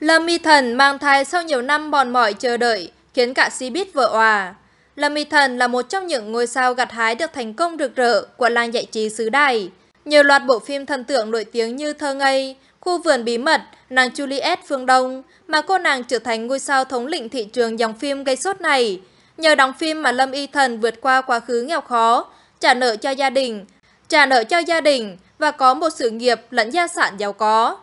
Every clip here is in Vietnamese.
Lâm Y Thần mang thai sau nhiều năm mòn mỏi chờ đợi, khiến cả Cbiz vỡ òa. Lâm Y Thần là một trong những ngôi sao gặt hái được thành công rực rỡ của làng giải trí xứ đài. Nhiều loạt bộ phim thần tượng nổi tiếng như Thơ Ngây, khu vườn bí mật, nàng Juliet Phương Đông, mà cô nàng trở thành ngôi sao thống lĩnh thị trường dòng phim gây sốt này. Nhờ đóng phim mà Lâm Y Thần vượt qua quá khứ nghèo khó, trả nợ cho gia đình, trả nợ cho gia đình và có một sự nghiệp lẫn gia sản giàu có.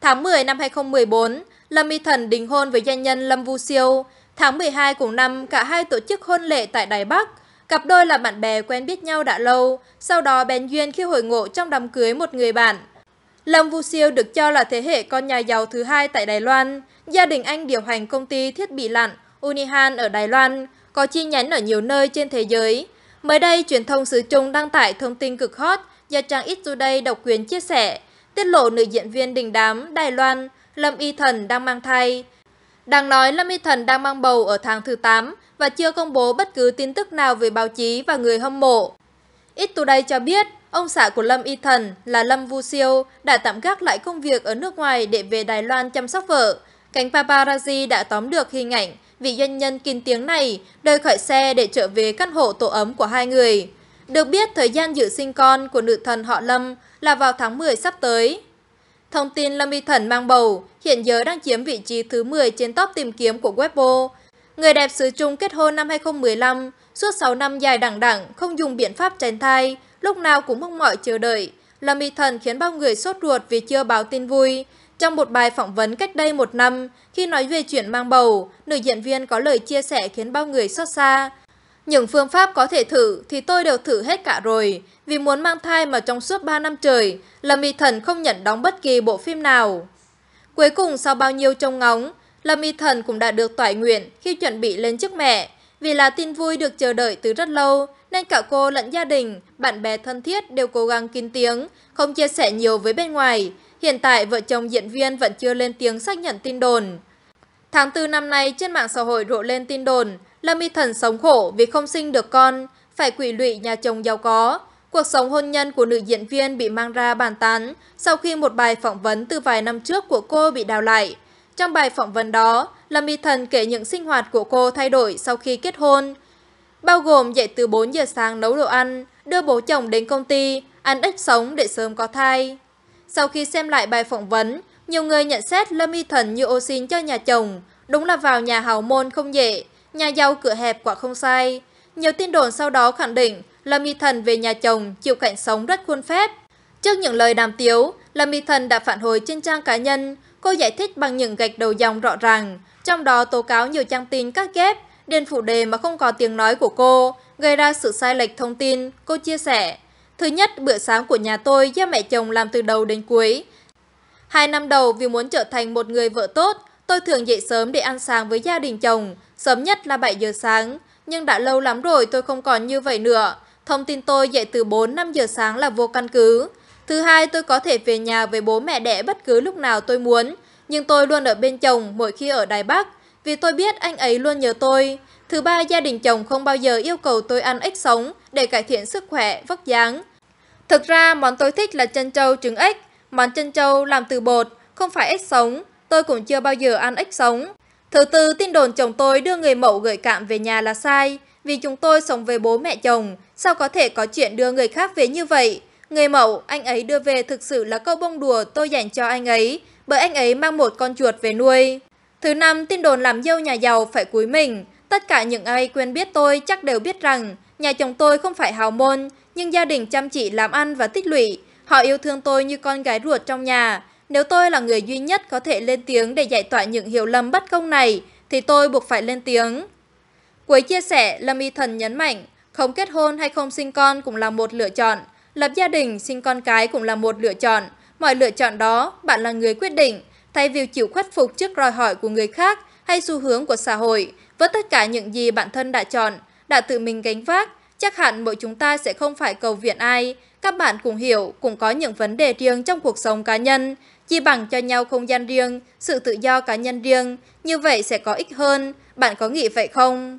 Tháng 10 năm 2014, Lâm Y Thần đính hôn với doanh nhân Lâm Vu Siêu. Tháng 12 cùng năm, cả hai tổ chức hôn lễ tại Đài Bắc. Cặp đôi là bạn bè quen biết nhau đã lâu, sau đó bén duyên khi hội ngộ trong đám cưới một người bạn. Lâm Vu Siêu được cho là thế hệ con nhà giàu thứ hai tại Đài Loan. Gia đình anh điều hành công ty thiết bị lặn Unihan ở Đài Loan, có chi nhánh ở nhiều nơi trên thế giới. Mới đây, truyền thông xứ Trung đăng tải thông tin cực hot do trang It Today độc quyền chia sẻ, tiết lộ nữ diễn viên đình đám Đài Loan Lâm Y Thần đang mang thai. Đang nói Lâm Y Thần đang mang bầu ở tháng thứ 8 và chưa công bố bất cứ tin tức nào về báo chí và người hâm mộ. It Today cho biết, Ông xã của Lâm Y Thần là Lâm Vu Siêu đã tạm gác lại công việc ở nước ngoài để về Đài Loan chăm sóc vợ. Cánh paparazzi đã tóm được hình ảnh vị doanh nhân kinh tiếng này rời khỏi xe để trở về căn hộ tổ ấm của hai người. Được biết, thời gian dự sinh con của nữ thần họ Lâm là vào tháng 10 sắp tới. Thông tin Lâm Y Thần mang bầu hiện giờ đang chiếm vị trí thứ 10 trên top tìm kiếm của Weibo. Người đẹp xứ Trung kết hôn năm 2015, suốt 6 năm dài đẳng đẳng, không dùng biện pháp tránh thai, lúc nào cũng mong mỏi chờ đợi, là mì thần khiến bao người sốt ruột vì chưa báo tin vui. Trong một bài phỏng vấn cách đây một năm, khi nói về chuyện mang bầu, nữ diễn viên có lời chia sẻ khiến bao người xót xa. Những phương pháp có thể thử thì tôi đều thử hết cả rồi, vì muốn mang thai mà trong suốt 3 năm trời, là mì thần không nhận đóng bất kỳ bộ phim nào. Cuối cùng sau bao nhiêu trông ngóng, Lâm Y Thần cũng đã được tỏa nguyện khi chuẩn bị lên chức mẹ, vì là tin vui được chờ đợi từ rất lâu, nên cả cô lẫn gia đình, bạn bè thân thiết đều cố gắng kín tiếng, không chia sẻ nhiều với bên ngoài. Hiện tại vợ chồng diễn viên vẫn chưa lên tiếng xác nhận tin đồn. Tháng 4 năm nay trên mạng xã hội rộ lên tin đồn, Lâm Y Thần sống khổ vì không sinh được con, phải quỷ lụy nhà chồng giàu có. Cuộc sống hôn nhân của nữ diễn viên bị mang ra bàn tán sau khi một bài phỏng vấn từ vài năm trước của cô bị đào lại. Trong bài phỏng vấn đó, Lâm Y Thần kể những sinh hoạt của cô thay đổi sau khi kết hôn, bao gồm dậy từ 4 giờ sáng nấu đồ ăn, đưa bố chồng đến công ty, ăn ếch sống để sớm có thai. Sau khi xem lại bài phỏng vấn, nhiều người nhận xét Lâm Y Thần như ô xin cho nhà chồng, đúng là vào nhà hào môn không dễ, nhà giàu cửa hẹp quả không sai. Nhiều tin đồn sau đó khẳng định Lâm Y Thần về nhà chồng chịu cảnh sống rất khuôn phép. Trước những lời đàm tiếu, Lâm Y Thần đã phản hồi trên trang cá nhân, cô giải thích bằng những gạch đầu dòng rõ ràng, trong đó tố cáo nhiều trang tin cắt ghép đền phủ đề mà không có tiếng nói của cô, gây ra sự sai lệch thông tin, cô chia sẻ. Thứ nhất, bữa sáng của nhà tôi do mẹ chồng làm từ đầu đến cuối. Hai năm đầu vì muốn trở thành một người vợ tốt, tôi thường dậy sớm để ăn sáng với gia đình chồng, sớm nhất là 7 giờ sáng. Nhưng đã lâu lắm rồi tôi không còn như vậy nữa. Thông tin tôi dậy từ 4-5 giờ sáng là vô căn cứ. Thứ hai, tôi có thể về nhà với bố mẹ đẻ bất cứ lúc nào tôi muốn. Nhưng tôi luôn ở bên chồng mỗi khi ở Đài Bắc vì tôi biết anh ấy luôn nhớ tôi. Thứ ba, gia đình chồng không bao giờ yêu cầu tôi ăn ếch sống để cải thiện sức khỏe, vóc dáng. Thực ra, món tôi thích là chân trâu trứng ếch. Món chân trâu làm từ bột, không phải ếch sống. Tôi cũng chưa bao giờ ăn ếch sống. Thứ tư, tin đồn chồng tôi đưa người mẫu gửi cạm về nhà là sai. Vì chúng tôi sống với bố mẹ chồng, sao có thể có chuyện đưa người khác về như vậy? Người mẫu anh ấy đưa về thực sự là câu bông đùa tôi dành cho anh ấy, bởi anh ấy mang một con chuột về nuôi. Thứ năm, tin đồn làm dâu nhà giàu phải cúi mình. Tất cả những ai quen biết tôi chắc đều biết rằng nhà chồng tôi không phải hào môn, nhưng gia đình chăm chỉ làm ăn và tích lũy. Họ yêu thương tôi như con gái ruột trong nhà. Nếu tôi là người duy nhất có thể lên tiếng để giải tỏa những hiểu lầm bất công này, thì tôi buộc phải lên tiếng. Cuối chia sẻ, Lâm Y Thần nhấn mạnh, không kết hôn hay không sinh con cũng là một lựa chọn. Lập gia đình, sinh con cái cũng là một lựa chọn. Mọi lựa chọn đó, bạn là người quyết định thay vì chịu khuất phục trước đòi hỏi của người khác hay xu hướng của xã hội, với tất cả những gì bản thân đã chọn, đã tự mình gánh vác, chắc hẳn mỗi chúng ta sẽ không phải cầu viện ai. Các bạn cùng hiểu, cũng có những vấn đề riêng trong cuộc sống cá nhân, chia bằng cho nhau không gian riêng, sự tự do cá nhân riêng, như vậy sẽ có ích hơn. Bạn có nghĩ vậy không?